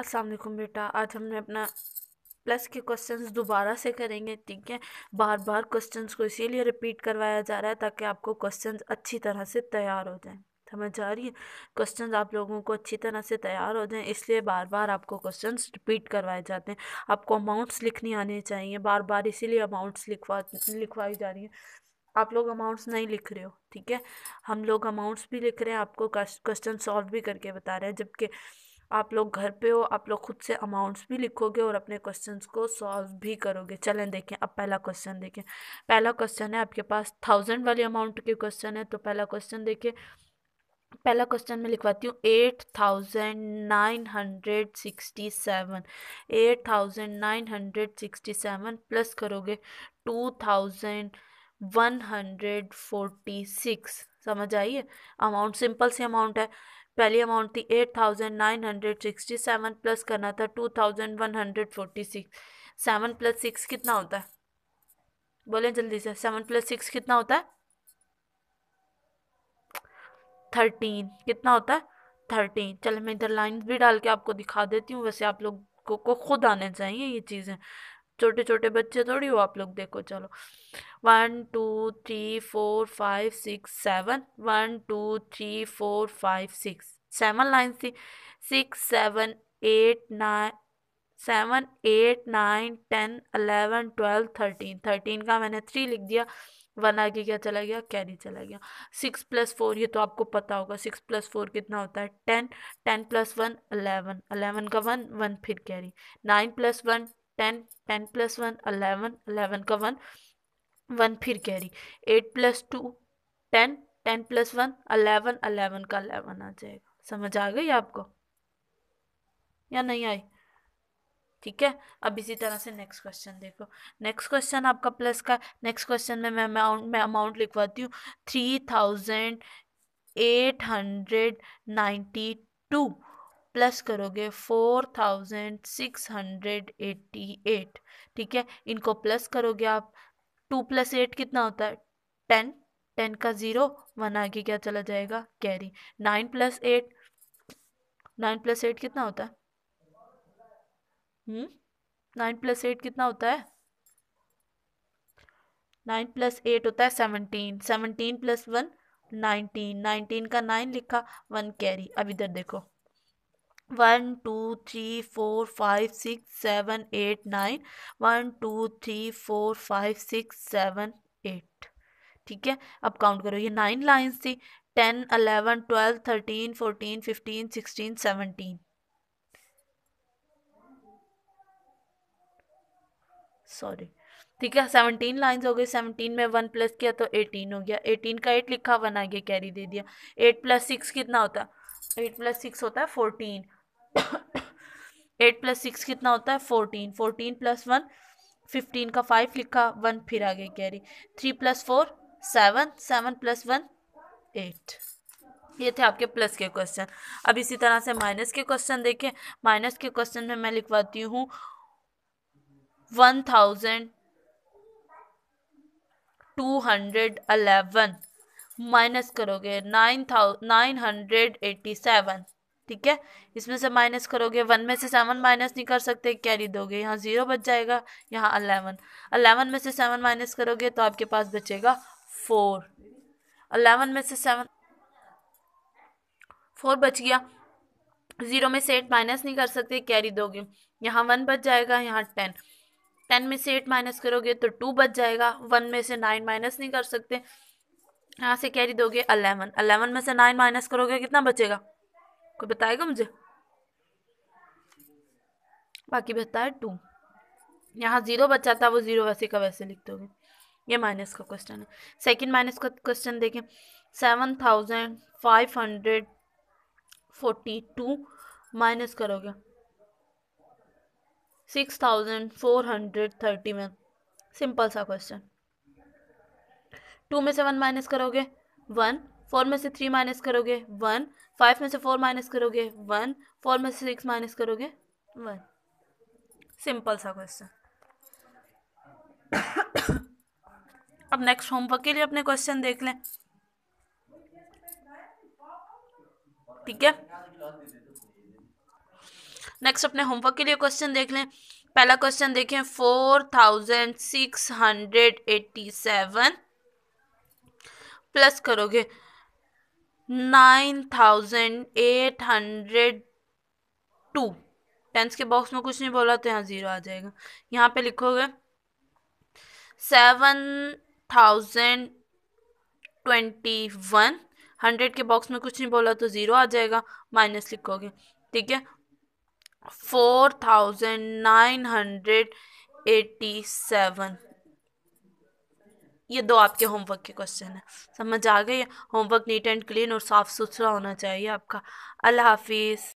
अस्सलाम वालेकुम बेटा आज हमने अपना प्लस के क्वेश्चंस दोबारा से करेंगे ठीक है बार बार क्वेश्चंस को इसीलिए रिपीट करवाया जा रहा है ताकि आपको क्वेश्चंस अच्छी तरह से तैयार हो जाएं समझ जा रही है क्वेश्चंस आप लोगों को अच्छी तरह से तैयार हो जाएं इसलिए बार बार आपको क्वेश्चंस रिपीट करवाए जाते हैं आपको अमाउंट्स लिखनी आने चाहिए बार बार इसीलिए अमाउंट्स लिखवा लिखवाई जा रही हैं आप लोग अमाउंट्स नहीं लिख रहे हो ठीक है हम लोग अमाउंट्स भी लिख रहे हैं आपको क्वेश्चन सॉल्व भी करके बता रहे हैं जबकि आप लोग घर पे हो आप लोग खुद से अमाउंट्स भी लिखोगे और अपने क्वेश्चंस को सॉल्व भी करोगे चलें देखें अब पहला क्वेश्चन देखें पहला क्वेश्चन है आपके पास थाउजेंड वाले अमाउंट के क्वेश्चन है तो पहला क्वेश्चन देखिए पहला क्वेश्चन मैं लिखवाती हूँ eight thousand nine hundred sixty seven eight thousand nine hundred sixty seven plus करोगे two thousand one hundred forty six समझ आइए अमाउंट सिंपल सी अमाउंट है पहली अमाउंट थी eight thousand nine hundred sixty seven plus करना था two thousand one hundred forty six seven plus six कितना होता है बोले जल्दी से सेवन प्लस सिक्स कितना होता है थर्टीन कितना होता है थर्टीन चल मैं इधर लाइन भी डाल के आपको दिखा देती हूँ वैसे आप लोग को खुद आने चाहिए ये चीज़ें छोटे छोटे बच्चे थोड़ी हो आप लोग देखो चलो one two three four five six seven one two three four five six seven line थी six seven eight nine seven eight nine ten eleven twelve thirteen thirteen का मैंने थ्री लिख दिया वन आगे क्या चला गया कैरी चला गया सिक्स प्लस फोर ये तो आपको पता होगा सिक्स प्लस फोर कितना होता है ten ten plus one eleven eleven का वन वन फिर carry nine plus one ten ten plus one eleven eleven का वन वन फिर carry eight plus two ten ten plus one eleven eleven का eleven आ जाएगा समझ आ गई आपको या नहीं आई ठीक है अब इसी तरह से नेक्स्ट क्वेश्चन देखो नेक्स्ट क्वेश्चन आपका प्लस का नेक्स्ट क्वेश्चन में मैं अमाउंट मैं अमाउंट लिखवाती हूँ three thousand eight hundred ninety two plus करोगे four thousand six hundred eighty eight ठीक है इनको प्लस करोगे आप टू प्लस एट कितना होता है टेन टेन का ज़ीरो वन आगे क्या चला जाएगा carry nine plus eight nine plus eight कितना होता है हम्म? नाइन प्लस एट कितना होता है नाइन प्लस एट होता है seventeen seventeen plus one nineteen nineteen का नाइन लिखा वन कैरी अब इधर देखो one two three four five six seven eight nine one two three four five six seven eight ठीक है अब काउंट करो ये नाइन लाइन्स थी ten eleven twelve thirteen fourteen fifteen sixteen seventeen sorry ठीक है सेवनटीन लाइन्स हो गई सेवनटीन में वन प्लस किया तो एटीन हो गया एटीन का एट लिखा वन आगे कैरी दे दिया एट प्लस सिक्स कितना होता है एट प्लस सिक्स होता है फोर्टीन एट प्लस सिक्स कितना होता है fourteen fourteen plus one fifteen का फाइव लिखा वन फिर आगे carry three plus four seven seven plus one eight ये थे आपके प्लस के क्वेश्चन अब इसी तरह से माइनस के क्वेश्चन देखें माइनस के क्वेश्चन में मैं लिखवाती हूँ one thousand two hundred eleven minus करोगे nine thou nine hundred eighty seven ठीक है इसमें से माइनस करोगे वन में से सेवन माइनस नहीं कर सकते कैरी दोगे यहाँ ज़ीरो बच जाएगा यहाँ अलेवन अलेवन में से सेवन माइनस करोगे तो आपके पास बचेगा फोर अलेवन में से सेवन फोर बच गया ज़ीरो में से एट माइनस नहीं कर सकते कैरी दोगे यहाँ वन बच जाएगा यहाँ टेन टेन में से एट माइनस करोगे तो टू बच जाएगा वन में से नाइन माइनस नहीं कर सकते यहाँ से कैरी दोगे अलेवन अलेवन में से नाइन माइनस करोगे कितना बचेगा कोई बताएगा मुझे बाकी है टू यहाँ जीरो बचा था वो जीरो वैसे का वैसे लिख दोगे ये माइनस का क्वेश्चन है सेकंड माइनस का क्वेश्चन देखें seven thousand five hundred forty two minus करोगे six thousand four hundred thirty में सिंपल सा क्वेश्चन टू में से वन माइनस करोगे वन फोर में से थ्री माइनस करोगे वन फाइव में से फोर माइनस करोगे वन फोर में से सिक्स माइनस करोगे वन सिंपल सा क्वेश्चन अब नेक्स्ट होमवर्क के लिए अपने क्वेश्चन देख लें ठीक है नेक्स्ट अपने होमवर्क के लिए क्वेश्चन देख लें पहला क्वेश्चन देखें four thousand six hundred eighty seven plus करोगे nine thousand eight hundred two tens के बॉक्स में कुछ नहीं बोला तो यहाँ ज़ीरो आ जाएगा यहाँ पे लिखोगे seven thousand twenty one hundred के बॉक्स में कुछ नहीं बोला तो ज़ीरो आ जाएगा माइनस लिखोगे ठीक है four thousand nine hundred eighty seven ये दो आपके होमवर्क के क्वेश्चन है समझ आ गए होमवर्क नीट एंड क्लीन और साफ़ सुथरा होना चाहिए आपका अल्लाह हाफिज़